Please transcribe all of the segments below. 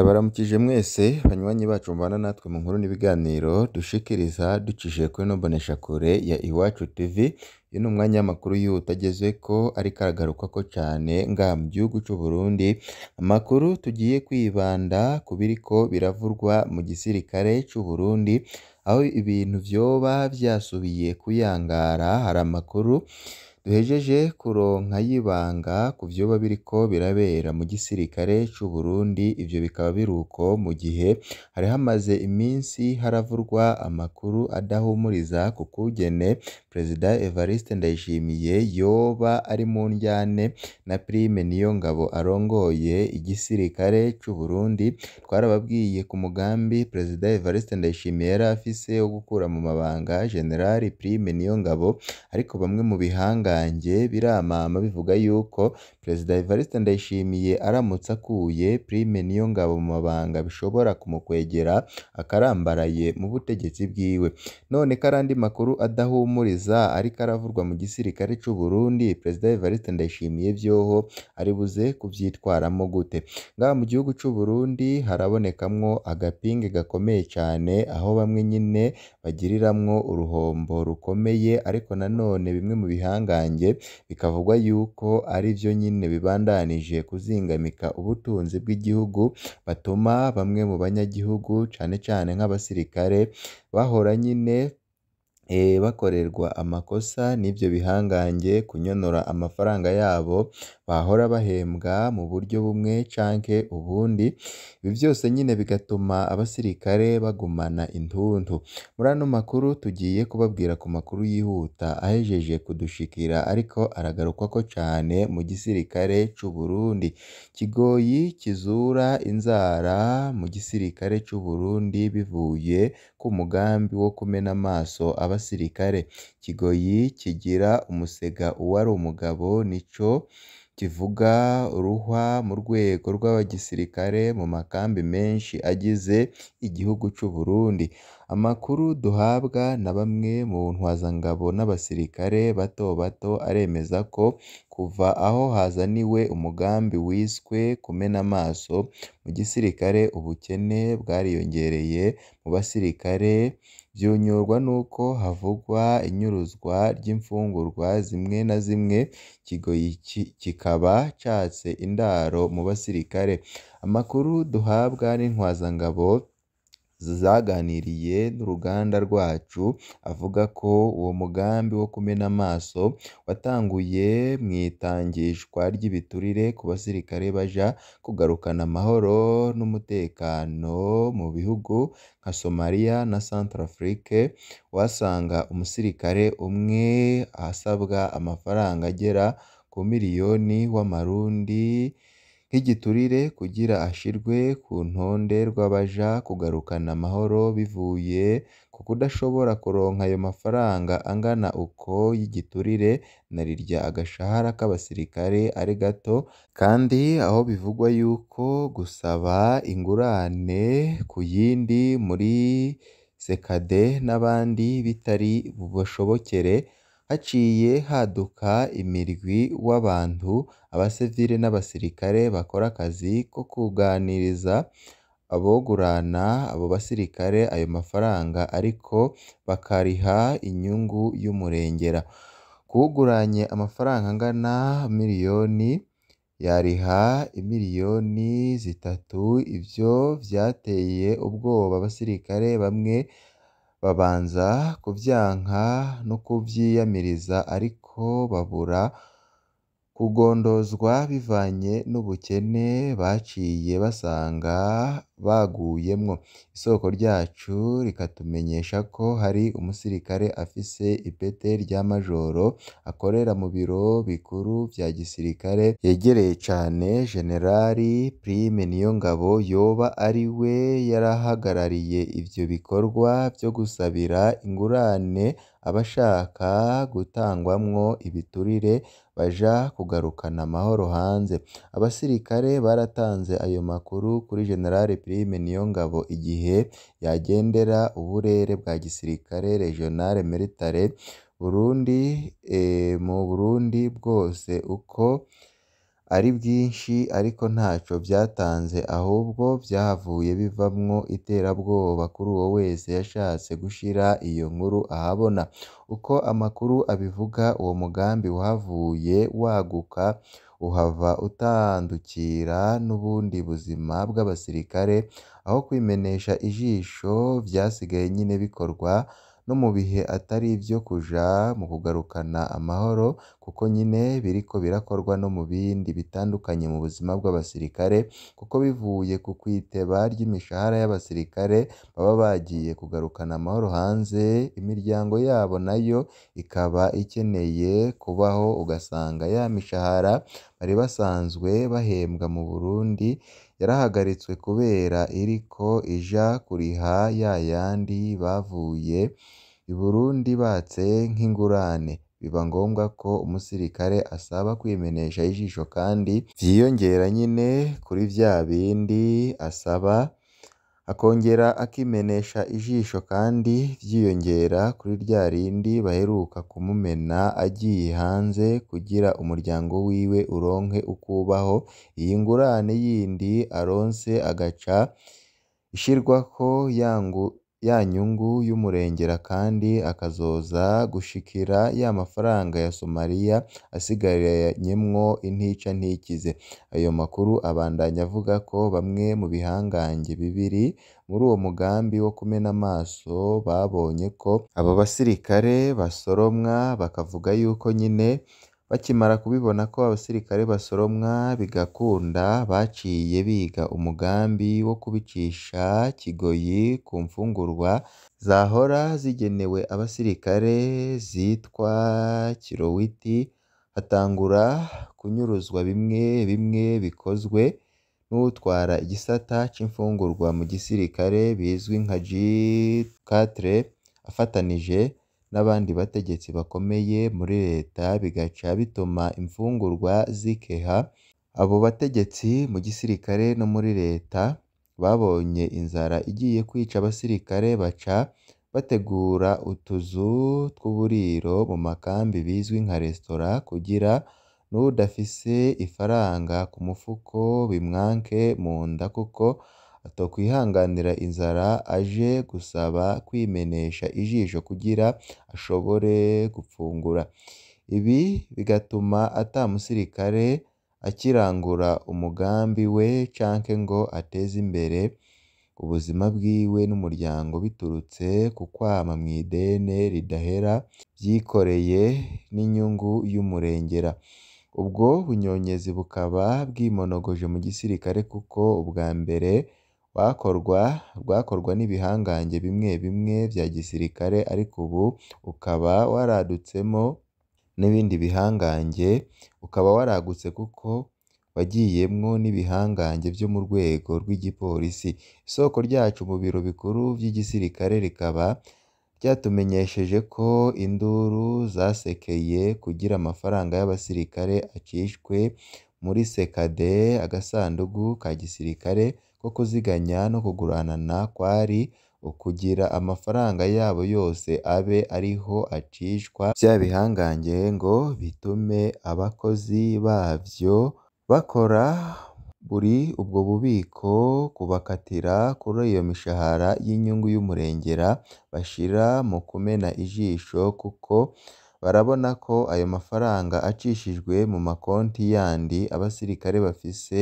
Ndabaramukije mwese banywanyi bacu mubana natwe mu nkuru n'ibiganiro dushikiriza ducishije kuri ino mboneshakure ya Iwacu TV, uyu ni umwanya w'amakuru y'utageze ko ariko ko cyane ngaha mu gihugu cy'u Burundi, amakuru tugiye kwibanda ku ko biravurwa mu gisirikare cy'u Burundi, aho ibintu byoba byasubiye kuyangara, hari amakuru duhejeje kuronka y'ibanga ku vyoba biriko birabera mu gisirikare c'u Burundi ivyo bikaba biruko mu gihe hari hamaze iminsi haravurwa amakuru adahumuriza ku kugene Perezida Evariste Ndayishimiye yoba ari mu njyane na Prime Niyongabo arongoye igisirikare c'u Burundi twarababwiye ku mugambi Perezida Evariste Ndayishimiye yari afise wo gukura mu mabanga General Prime Niyongabo ariko bamwe mu bihanga bwanjye biramama bivuga yuko Perezida Evariste Ndayishimiye aramutse akuye Prime Niyongabo mu mabanga bishobora kumukwegera akarambaraye mu butegetsi bwiwe none ko ari makuru adahumuriza ariko aravurwa mu gisirikare cy'u Burundi Perezida Evariste Ndayishimiye byoho aribuze kubyitwaramo gute ngaha mu gihugu cy'u Burundi harabonekamwo agapinge gakomeye cyane aho bamwe nyine bagiriramwo uruhombo rukomeye ariko nanone bimwe mu bihangare yanjye bikavugwa yuko ari byo nyine bibandanije kuzingamika ubutunzi bw'igihugu batuma bamwe mu banyagihugu cyane cyane nk'abasirikare bahora nyine eh, bakorerwa amakosa n'ibyo bihangange kunyonora amafaranga yabo bahora bahembwa mu buryo bumwe canke ubundi ibi byose nyine bigatuma abasirikare bagumana intundu muri ano makuru tugiye kubabwira ku makuru yihuta ahejeje kudushikira ariko aragarukwa ko cyane mu gisirikare c'u Burundi Kigoyi kizura inzara mu gisirikare c'u Burundi bivuye ku mugambi wo kumena amaso abasirikare Kigoyi kigira umusega uwari umugabo nicyo. kivuga ruhwa mu rwego rw'abasirikare mu makambi menshi agize igihugu cy'u Burundi. Amakuru duhabwa na bamwe mu ntwazangabo n'abasirikare bato bato aremeza ko kuva aho hazaniwe umugambi wiswe “Kumena amaso” mu gisirikare ubukene bwariyongereye mu basirikare byunyurwa n'uko havugwa inyuruzwa ry'imfungurwa zimwe na zimwe Kigoyi kikaba cyatse indaro mu basirikare amakuru duhabwa n'intwazangabo zaganiriye n'uruganda rwacu avuga ko uwo mugambi wo kumena amaso watanguye mu itangishwa ry'ibiturire ku basirikare baja kugarukana amahoro n'umutekano mu bihugu nka Somalia na Centrafrique wasanga umusirikare umwe asabwa amafaranga agera ku miliyoni w'amarundi nk'igiturire kugira ashirwe ku ntonde rw'abaja kugarukana amahoro bivuye ku kudashobora kuronka ayo mafaranga angana uko y'igiturire na rirya agashahara k'abasirikare ari gato kandi aho bivugwa yuko gusaba ingurane ku yindi muri sekade n'abandi bitari bubashobokere haciye haduka imirwi w'abantu abasivili n'abasirikare bakora akazi ko kuganiriza abogurana abo basirikare ayo mafaranga ariko bakariha inyungu y'umurengera kuguranye amafaranga angana miliyoni yariha miliyoni zitatu ibyo byateye ubwoba abasirikare bamwe babanza kubyanka no kubyiyamiriza ariko babura kugondozwa bivanye n'ubukene baciye basanga baguyemo isoko ryacu rikatumenyesha ko hari umusirikare afise ipeti rya majoro akorera mu biro bikuru bya gisirikare yegereye cyane Generali Prime Niyongabo yoba ari we yarahagarariye ibyo bikorwa byo gusabira ingurane abashaka gutangwamo ibiturire baja kugarukana amahoro hanze abasirikare baratanze ayo makuru kuri General Supreme Niyongabo igihe yagendera uburere bwa gisirikare (Regional Military) Burundi eh, mu Burundi bwose uko ari bwinshi ariko ntacyo byatanze ahubwo byavuye bivamwo iterabwoba kuri uwo wese yashatse gushira iyo nkuru ahabona uko amakuru abivuga uwo mugambi wavuye waguka uhava utandukira n'ubundi buzima bw'abasirikare aho kwimenesha ijisho byasigaye nyine bikorwa no mu bihe atari ibyo kuja mu kugarukana amahoro kuko nyine biriko birakorwa no mu bindi bitandukanye mu buzima bw'abasirikare kuko bivuye ku kwiteba ry'imishahara y'abasirikare baba bagiye kugarukana amahoro hanze imiryango yabo nayo ikaba ikeneye kubaho ugasanga ya mishahara bari basanzwe bahembwa mu Burundi yarahagaritswe kubera iriko ija kuriha ya yandi bavuye I Burundi batse nk'ingurane biba ngombwa ko umusirikare asaba kwimenesha ijisho kandi byiyongera nyine kuri vya bindi asaba akongera akimenesha ijisho kandi byiyongera kuri rya rindi baheruka kumumena agiye hanze kugira umuryango wiwe uronke ukubaho iyi ngurane yindi aronse agaca ishirwako yangu ngurane ya nyungu y'umurengera kandi akazoza gushikira ya mafaranga ya Somalia asigaranyemwo intica ntikize ayo makuru abandanya avuga ko bamwe mu bihangange bibiri muri uwo mugambi wo kumena amaso babonye ko abo basirikare basoromwa bakavuga yuko nyine Bakimara kubibona ko abasirikare basoromwa bigakunda, baciye biga umugambi wo kubicisha kigoyi ku mfungurwa zahora zigenewe abasirikare zitwa kirowiti, hatangura kunyuruzwa bimwe bimwe bikozwe n'utwara igisata cy'imfungurwa mu gisirikare bizwi nka G4 afatanije n'abandi bategetsi bakomeye muri leta bigaca bituma imfungurwa zikeha, abo bategetsi mu gisirikare no muri leta babonye inzara igiye kwica abasirikare baca bategura utuzu tw'uburiro mu makambi bizwi nka resitora kugira n'udafise ifaranga ku mufuko bimwanke mu nda kuko atakwihanganira inzara aje gusaba kwimenesha ijisho kugira ashobore gufungura, ibi bigatuma ata musirikare akirangura umugambi we canke ngo ateze imbere ubuzima bwiwe n'umuryango biturutse ku kwama idene ridahera byikoreye n'inyungu y'umurengera, ubwo bunyonyezi bukaba bwimonogoje mu gisirikare kuko ubwa mbere rwakorwa rwakorwa n'ibihangange bimwe bimwe bya gisirikare ariko ubu ukaba waradutsemo n'ibindi bihangange, ukaba waragutse kuko wagiyemo n'ibihangange byo mu rwego rw'igipolisi, isoko ryacu mu biro bikuru by'igisirikare rikaba ryatumenyesheje ko induru zasekeye kugira amafaranga y'abasirikare acishwe muri CKDE agasanduku ka gisirikare ko kuziganya no kuguranana kwari ukugira amafaranga yabo yose abe ariho acishwa bya bihangange ngo bitume abakozi babyo bakora buri ubwo bubiko kubakatira kuri iyo mishahara y'inyungu y'umurengera bashira mu kumena ijisho kuko barabona ko ayo mafaranga acishijwe mu makonti yandi abasirikare bafise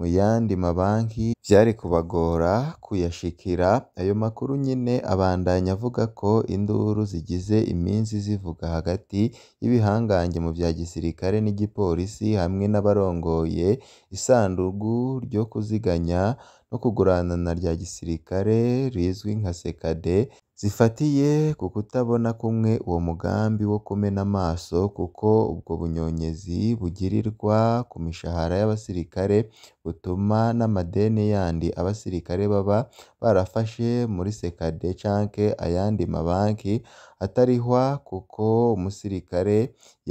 mu yandi mabanki vyari kubagora kuyashikira ayo makuru nyine abandanya avuga ko induru zigize iminsi zivuga hagati y'ibihangange mu vya gisirikare n'igipolisi hamwe n'abarongoye isandugu ryo kuziganya no kuguranana rya gisirikare rizwi nka Sekade, zifatiye ku kutabona kumwe uwo mugambi wo kumena amaso kuko ubwo bunyonyezi bugirirwa ku mishahara y'abasirikare butuma n'amadeni yandi abasirikare baba barafashe muri CKD canke ayandi mabanki atarihwa kuko umusirikare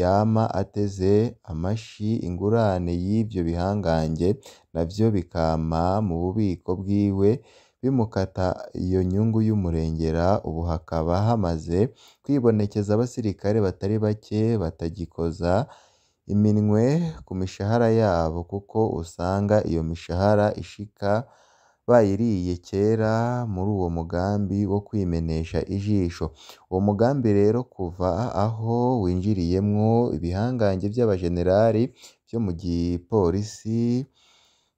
yama ateze amashi ingurane y'ivyo bihangange navyo bikama mu bubiko bwiwe bimukata iyo nyungu y'umurengera ubu hakaba hamaze kwibonekeza abasirikare batari bake batagikoza iminwe ku mishahara yabo kuko usanga iyo mishahara ishika bayiriye kera muri uwo mugambi wo kwimenesha ijisho uwo mugambi rero kuva aho winjiriyemo ibihangange by'abajenerali byo mu gipolisi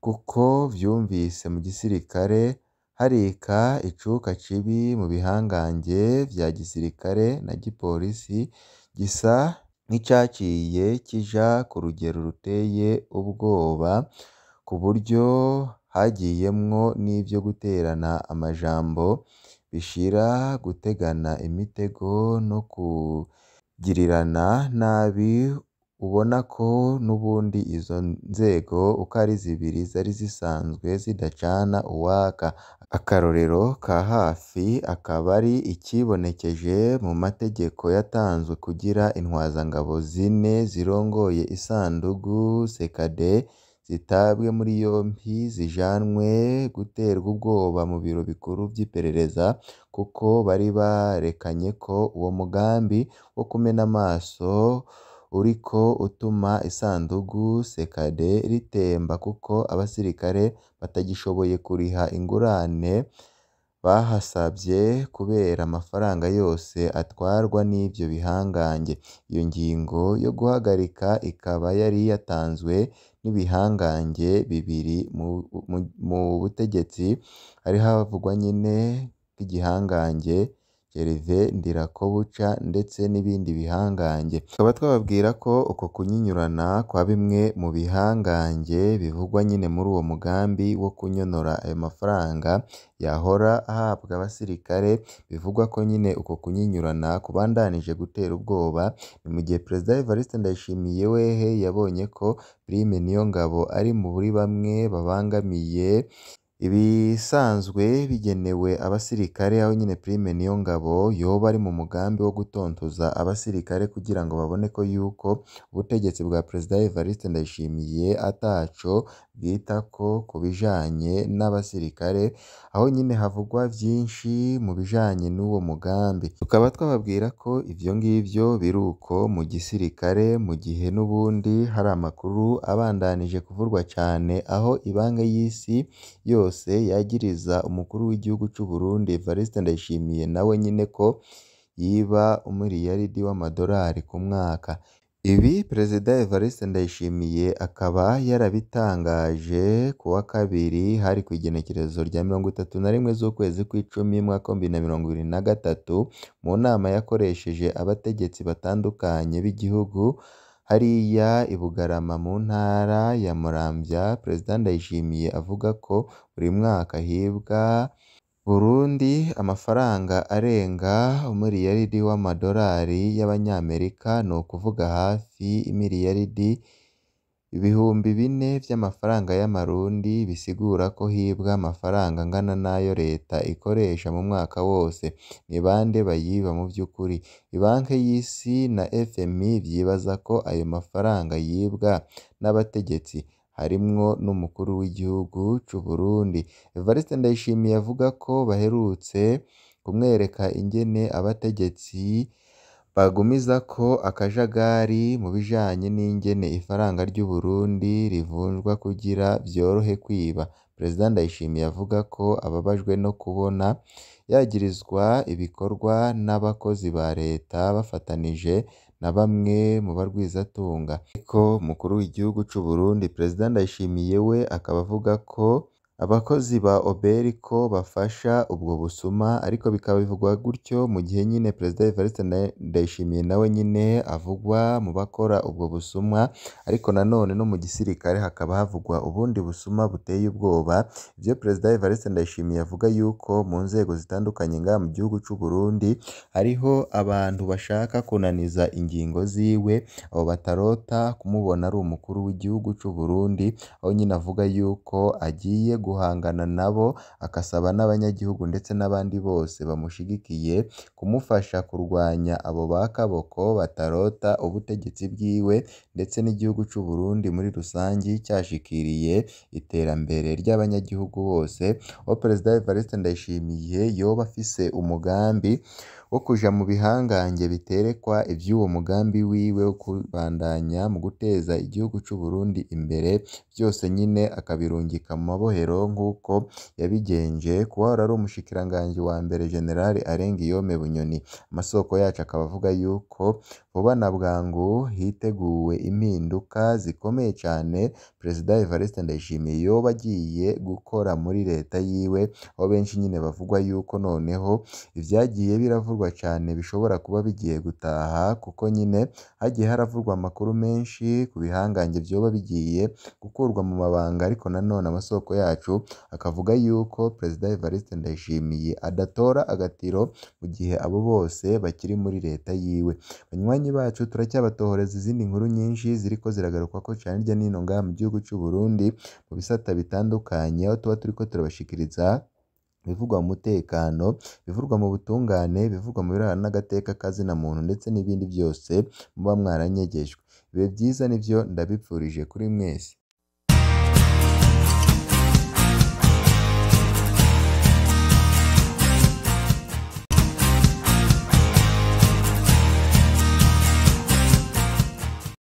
kuko byumvise mu gisirikare harika icuka kibi mu bihangange bya gisirikare na gipolisi gisa n'icyagiye kija ku rugero ruteye ubwoba ku buryo hagiyemwo n'ibyo guterana amajambo bishira, gutegana imitego no kugirirana nabi. ubona ko n'ubundi izo nzego uko ari zibiri zari zisanzwe zidacana uwaka akarorero ka hafi akaba ari ikibonekeje mu mategeko yatanzwe kugira intwazangabo zine zirongoye isandugu sekade zitabwe muri yombi zijanwe guterwa ubwoba mu biro bikuru by'iperereza kuko bari barekanye ko uwo mugambi wo kumena amaso, uriko utuma isandugu sekade ritemba kuko abasirikare batagishoboye kuriha ingurane bahasabye kubera amafaranga yose atwarwa n'ibyo bihangange. Iyo ngingo yo guhagarika ikaba yari yatanzwe n'ibihangange bibiri mu butegetsi ari havugwa nyine bw’igihangange, Gervais Ndirakobuca ndetse n'ibindi bihangange tukaba twababwira ko uko kunyinyurana kwa bimwe mu bihangange bivugwa nyine muri uwo mugambi wo kunyonora ayo mafaranga yahora ahabwa abasirikare bivugwa ko nyine uko kunyinyurana kubandanije gutera ubwoba ni mu gihe Perezida Evariste Ndayishimiye wehe yabonye ko Prime Niyongabo ari mu buri bamwe babangamiye ibisanzwe bigenewe abasirikare aho nyine Prime Niyongabo yoba ari mu mugambi wo gutontoza abasirikare kugira ngo babone ko yuko ubutegetsi bwa Perezida Evariste Ndayishimiye ataco bwita ko ku bijanye n'abasirikare aho nyine havugwa byinshi mu bijanye n'uwo mugambi tukaba twababwira ko ivyo ngivyo biruko mu gisirikare mu gihe n'ubundi hari amakuru abandanije kuvurwa cyane aho ibanga y'isi yose bose yagiriza umukuru w'igihugu cy'u Burundi Evariste Ndayishimiye nawe nyine ko yiba umuriyaridi w'amadolari ku mwaka ibi Perezida Evariste Ndayishimiye akaba yarabitangaje ku wa kabiri hari ku igenekerezo rya mirongo itatu na rimwe z'ukwezi kw'icumi mwaka bibiri na mirongo irindwi na gatatu mu nama yakoresheje abategetsi batandukanye b'igihugu Hariya i Bugarama mu ntara ya Muramvya Perezida Ndayishimiye avuga ko buri mwaka hibwa Burundi amafaranga arenga umuriyaridi w'amadolari y'Abanyamerika ni ukuvuga hafi miliyaridi Ibihumbi bine by'amafaranga y'amarundi bisigura ko hibwa amafaranga angana n'ayo Leta ikoresha mu mwaka wose. Ni bande bayiba mu by'ukuri? Banki y'Isi na FMI byibaza ko ayo mafaranga yibwa n'abategetsi harimwo n'umukuru w'igihugu c'u Burundi. Evariste Ndayishimiye avuga ko baherutse kumwereka ingene abategetsi bagumiza ko akajagari mu bijanye n'ingene ifaranga ry'u Burundi rivunjwa kugira byorohe kwiba Perezida Ndayishimiye avuga ko ababajwe no kubona yagirizwa ibikorwa n'abakozi ba leta bafatanije na bamwe mu barwizatunga ariko umukuru w'igihugu c'u Burundi Perezida Ndayishimiye we akaba avuga ko Abakozi ba oberiko bafasha ubwo busuma ariko bikaba bivugwa gutyo mu gihe nyine Perezida Evariste Ndayishimiye nawe nyine avugwa mu bakora ubwo busuma ariko nanone no mu gisirikare hakaba havugwa ubundi busuma buteye ubwoba, ibyo Perezida Evariste Ndayishimiye avuga yuko mu nzego zitandukanye ngaha mu gihugu cy'u Burundi hariho abantu bashaka kunaniza ingingo ziwe, abo batarota kumubona ari umukuru w'igihugu cy'u Burundi aho nyine avuga yuko agiye guhangana nabo akasaba n'abanyagihugu ndetse n'abandi bose bamushyigikiye kumufasha kurwanya abo bakaboko batarota ubutegetsi bwiwe ndetse n'igihugu cy'u Burundi muri rusange cyashikiriye iterambere ry'abanyagihugu bose, aho Perezida Evariste Ndayishimiye yoba afise umugambi wo kuja mu bihangange biterekwa ivy'uwo mugambi wiwe wo kubandanya mu guteza igihugu c'u Burundi imbere vyose nyine akabirungika mu mabohero nk'uko yabigenje kuwahora ari umushikiranganji wa mbere Gen Arengiyome Bunyoni amasoko yacu akaba avuga yuko vuba na bwangu hiteguwe impinduka zikomeye cyane Perezida Evariste Ndayishimiye yoba agiye gukora muri leta yiwe aho benshi nyene bavugwa yuko noneho ivyagiye biravugwa byihutirwa cyane bishobora kuba bigiye gutaha kuko nyine hagiye haravugwa amakuru menshi ku bihangange byoba bigiye gukurwa mu mabanga ariko nanone amasoko yacu akavuga yuko Perezida Evariste Ndayishimiye adatora agatiro mu gihe abo bose bakiri muri leta yiwe. Banywanyi bacu turacyabatohoreza izindi nkuru nyinshi ziriko ziragaruka ko cane hirya no ngaha mu gihugu cy’u Burundi mu bisata bitandukanye aho tuba turiko turabashikiriza ibivugwa mu mutekano, ibivugwa mu butungane, ibivugwa mu birebana n'agateka ka muntu ndetse n'ibindi byose muba mwaranyegejwe, ibihe byiza ni byo ndabipfurije kuri mwese.